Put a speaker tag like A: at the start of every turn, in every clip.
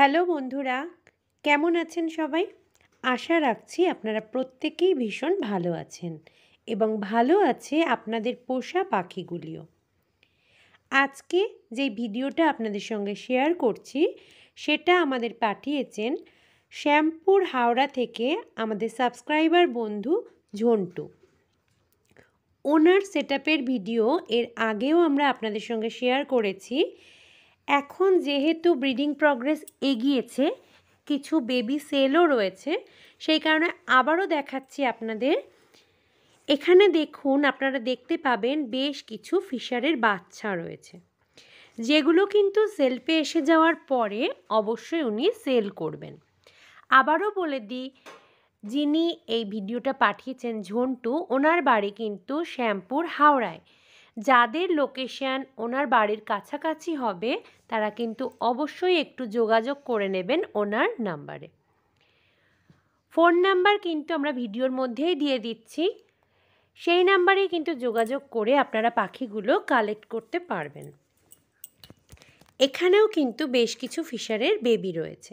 A: hello বন্ধুরা কেমন আছেন সবাই আশা রাখছি আপনারা প্রত্যেকেই ভীষণ ভালো আছেন এবং ভালো আছে আপনাদের পোষা পাখিগুলিও আজকে যে ভিডিওটা আপনাদের সঙ্গে শেয়ার করছি সেটা আমাদের পাঠিয়েছেন শ্যামপুর হাওড়া থেকে আমাদের সাবস্ক্রাইবার বন্ধু ঝন্টু ওনার সেট ভিডিও এর আগেও আমরা আপনাদের সঙ্গে শেয়ার করেছি এখন যেহেতু ব্রিডিং প্রগ্রেস এগিয়েছে কিছু বেবি সেলও রয়েছে সেই কারণে আবারও দেখাচ্ছি আপনাদের এখানে দেখুন আপনারা দেখতে পাবেন বেশ কিছু ফিশারের বাচ্চা রয়েছে যেগুলো কিন্তু সেলফে এসে যাওয়ার পরে অবশ্যই উনি সেল করবেন আবারও বলে দিই যিনি এই ভিডিওটা পাঠিয়েছেন ঝন্টু ওনার বাড়ি কিন্তু শ্যামপুর হাওড়ায় যাদের লোকেশান ওনার বাড়ির কাছাকাছি হবে তারা কিন্তু অবশ্যই একটু যোগাযোগ করে নেবেন ওনার নাম্বারে ফোন নাম্বার কিন্তু আমরা ভিডিওর মধ্যেই দিয়ে দিচ্ছি সেই নাম্বারে কিন্তু যোগাযোগ করে আপনারা পাখিগুলো কালেক্ট করতে পারবেন এখানেও কিন্তু বেশ কিছু ফিশারের বেবি রয়েছে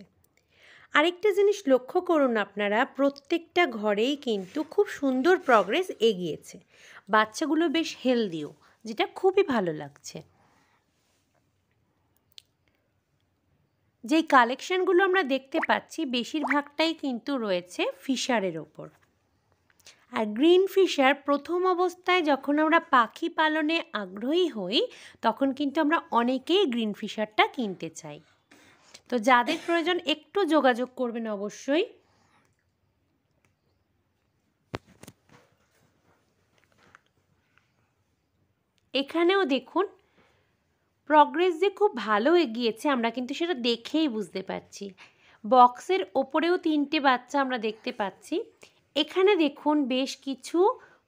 A: আরেকটা জিনিস লক্ষ্য করুন আপনারা প্রত্যেকটা ঘরেই কিন্তু খুব সুন্দর প্রগ্রেস এগিয়েছে বাচ্চাগুলো বেশ হেলদিও যেটা খুবই ভালো লাগছে যেই কালেকশানগুলো আমরা দেখতে পাচ্ছি বেশিরভাগটাই কিন্তু রয়েছে ফিশারের ওপর আর গ্রিন ফিশার প্রথম অবস্থায় যখন আমরা পাখি পালনে আগ্রহী হই তখন কিন্তু আমরা অনেকেই গ্রিন ফিশারটা কিনতে চাই তো যাদের প্রয়োজন একটু যোগাযোগ করবেন অবশ্যই এখানেও দেখুন প্রগ্রেস যে খুব ভালো এগিয়েছে আমরা কিন্তু সেটা দেখেই বুঝতে পারছি বক্সের ওপরেও তিনটে বাচ্চা আমরা দেখতে পাচ্ছি এখানে দেখুন বেশ কিছু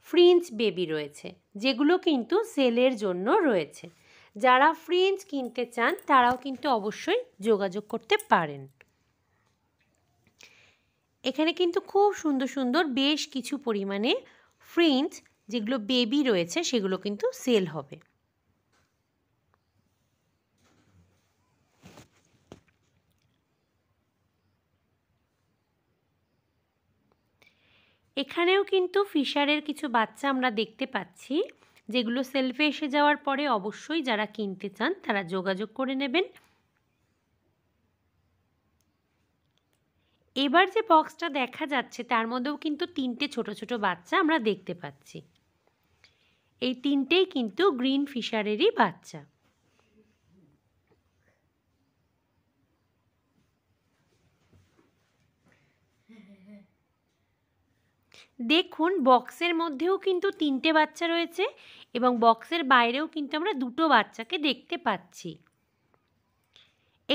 A: ফ্রিঞ্চ বেবি রয়েছে যেগুলো কিন্তু সেলের জন্য রয়েছে যারা ফ্রিঞ্চ কিনতে চান তারাও কিন্তু অবশ্যই যোগাযোগ করতে পারেন এখানে কিন্তু খুব সুন্দর সুন্দর বেশ কিছু পরিমাণে ফ্রিঞ্চ যেগুলো বেবি রয়েছে সেগুলো কিন্তু সেল হবে এখানেও কিন্তু ফিশারের কিছু বাচ্চা আমরা দেখতে পাচ্ছি যেগুলো সেলফে এসে যাওয়ার পরে অবশ্যই যারা কিনতে চান তারা যোগাযোগ করে নেবেন এবার যে বক্সটা দেখা যাচ্ছে তার মধ্যেও কিন্তু তিনটে ছোট ছোট বাচ্চা আমরা দেখতে পাচ্ছি এই তিনটেই কিন্তু গ্রিন ফিশারেরই বাচ্চা দেখুন বক্সের মধ্যেও কিন্তু তিনটে বাচ্চা রয়েছে এবং বক্সের বাইরেও কিন্তু আমরা দুটো বাচ্চাকে দেখতে পাচ্ছি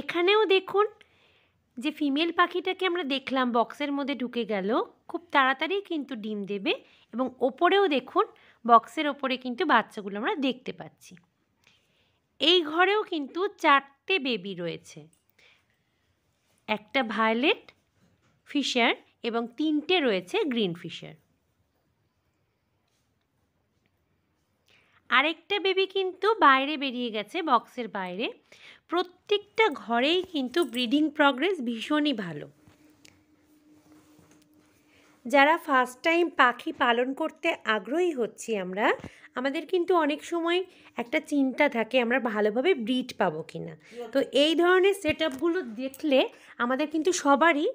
A: এখানেও দেখুন যে ফিমেল পাখিটাকে আমরা দেখলাম বক্সের মধ্যে ঢুকে গেল খুব তাড়াতাড়ি কিন্তু ডিম দেবে এবং ওপরেও দেখুন বক্সের ওপরে কিন্তু বাচ্চাগুলো আমরা দেখতে পাচ্ছি এই ঘরেও কিন্তু চারটে বেবি রয়েছে একটা ভায়োলেট ফিশার এবং তিনটে রয়েছে গ্রিন ফিশার আরেকটা বেবি কিন্তু বাইরে বেরিয়ে গেছে বক্সের বাইরে প্রত্যেকটা ঘরেই কিন্তু ব্রিডিং প্রগ্রেস ভীষণই ভালো যারা ফার্স্ট টাইম পাখি পালন করতে আগ্রহী হচ্ছি আমরা আমাদের কিন্তু অনেক সময় একটা চিন্তা থাকে আমরা ভালোভাবে ব্রিড পাবো কি না তো এই ধরনের সেট দেখলে আমাদের কিন্তু সবারই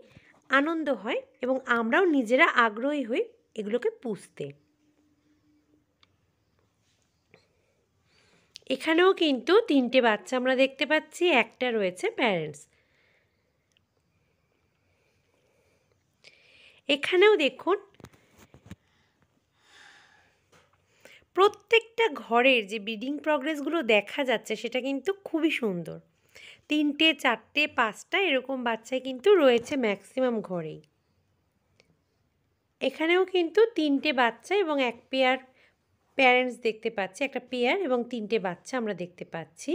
A: আনন্দ হয় এবং আমরাও নিজেরা আগ্রহী হই এগুলোকে পুষতে এখানেও কিন্তু তিনটে বাচ্চা আমরা দেখতে পাচ্ছি একটা রয়েছে প্যারেন্টস এখানেও দেখুন প্রত্যেকটা ঘরের যে বিডিং প্রগ্রেসগুলো দেখা যাচ্ছে সেটা কিন্তু খুবই সুন্দর তিনটে চারটে পাঁচটা এরকম বাচ্চায় কিন্তু রয়েছে ম্যাক্সিমাম ঘরেই এখানেও কিন্তু তিনটে বাচ্চা এবং এক পেয়ার প্যারেন্টস দেখতে পাচ্ছি একটা পেয়ার এবং তিনটে বাচ্চা আমরা দেখতে পাচ্ছি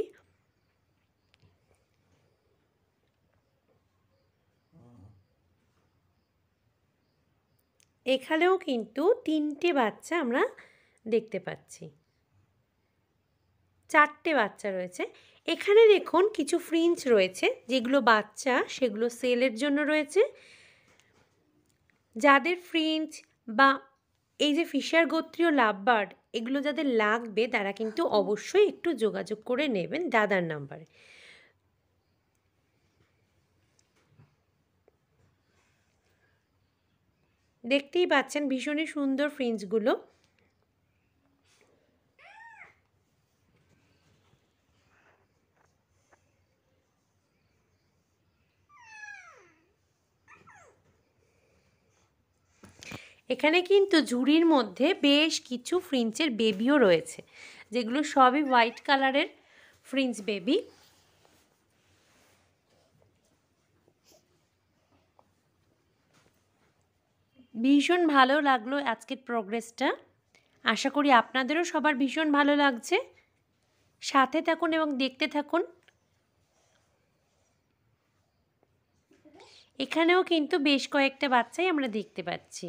A: এখানেও কিন্তু তিনটে বাচ্চা আমরা দেখতে পাচ্ছি চারটে বাচ্চা রয়েছে এখানে দেখুন কিছু ফ্রিঞ্চ রয়েছে যেগুলো বাচ্চা সেগুলো সেলের জন্য রয়েছে যাদের ফ্রিঞ্চ বা এই যে ফিশার গোত্রীয় লাভবার্ড এগুলো যাদের লাগবে তারা কিন্তু অবশ্যই একটু যোগাযোগ করে নেবেন দাদার নাম্বারে দেখতেই পাচ্ছেন ভীষণই সুন্দর ফ্রিঞ্জগুলো এখানে কিন্তু ঝুড়ির মধ্যে বেশ কিছু ফ্রিঞ্চের বেবিও রয়েছে যেগুলো সবই হোয়াইট কালারের ফ্রিঞ্চ বেবি ভীষণ ভালো লাগলো আজকের প্রোগ্রেসটা আশা করি আপনাদেরও সবার ভীষণ ভালো লাগছে সাথে থাকুন এবং দেখতে থাকুন এখানেও কিন্তু বেশ কয়েকটা বাচ্চাই আমরা দেখতে পাচ্ছি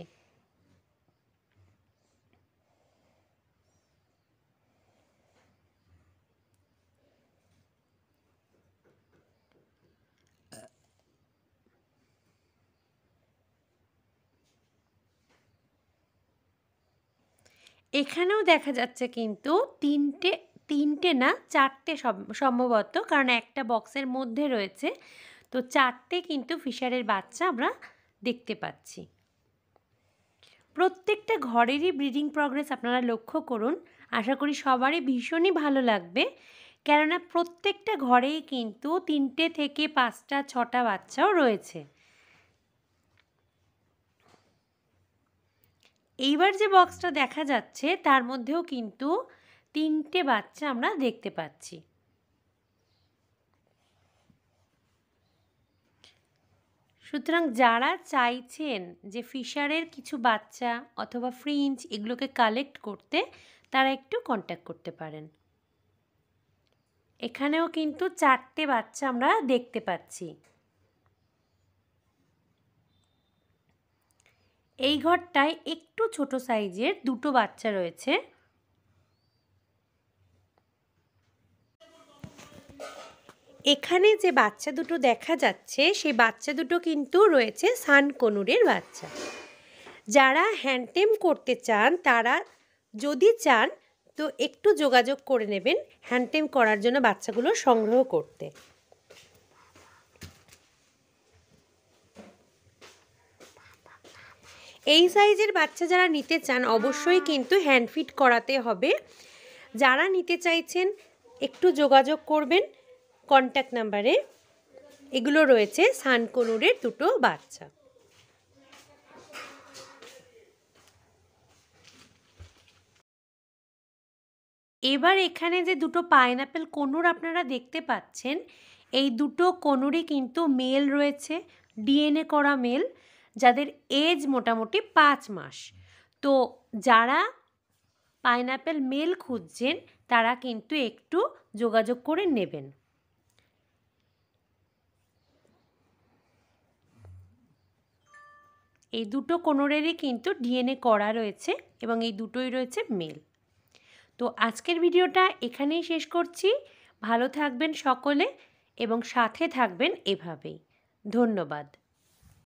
A: এখানেও দেখা যাচ্ছে কিন্তু তিনটে তিনটে না চারটে সম্ভবত কারণ একটা বক্সের মধ্যে রয়েছে তো চারটে কিন্তু ফিশারের বাচ্চা আমরা দেখতে পাচ্ছি প্রত্যেকটা ঘরেরই ব্রিডিং প্রগ্রেস আপনারা লক্ষ্য করুন আশা করি সবারই ভীষণই ভালো লাগবে কেননা প্রত্যেকটা ঘরেই কিন্তু তিনটে থেকে পাঁচটা ছটা বাচ্চাও রয়েছে এইবার যে বক্সটা দেখা যাচ্ছে তার মধ্যেও কিন্তু তিনটে বাচ্চা আমরা দেখতে পাচ্ছি সুতরাং যারা চাইছেন যে ফিশারের কিছু বাচ্চা অথবা ফ্রিঞ্জ এগুলোকে কালেক্ট করতে তারা একটু কন্ট্যাক্ট করতে পারেন এখানেও কিন্তু চারটে বাচ্চা আমরা দেখতে পাচ্ছি এই ঘরটায় একটু ছোট সাইজের দুটো বাচ্চা রয়েছে এখানে যে বাচ্চা দুটো দেখা যাচ্ছে সেই বাচ্চা দুটো কিন্তু রয়েছে সান কনুরের বাচ্চা যারা হ্যান্ডটেম করতে চান তারা যদি চান তো একটু যোগাযোগ করে নেবেন হ্যান্ডটেম করার জন্য বাচ্চাগুলো সংগ্রহ করতে এই সাইজের বাচ্চা যারা নিতে চান অবশ্যই কিন্তু হ্যান্ডফিট করাতে হবে যারা নিতে চাইছেন একটু যোগাযোগ করবেন কন্ট্যাক্ট নাম্বারে এগুলো রয়েছে সানকনুরের দুটো বাচ্চা এবার এখানে যে দুটো পাইনাপেল কনুর আপনারা দেখতে পাচ্ছেন এই দুটো কনুরই কিন্তু মেল রয়েছে ডিএনএ করা মেল যাদের এজ মোটামুটি পাঁচ মাস তো যারা পাইনাপেল মেল খুঁজছেন তারা কিন্তু একটু যোগাযোগ করে নেবেন এই দুটো কোনোরেরই কিন্তু ডিএনএ করা রয়েছে এবং এই দুটোই রয়েছে মেল তো আজকের ভিডিওটা এখানেই শেষ করছি ভালো থাকবেন সকলে এবং সাথে থাকবেন এভাবেই ধন্যবাদ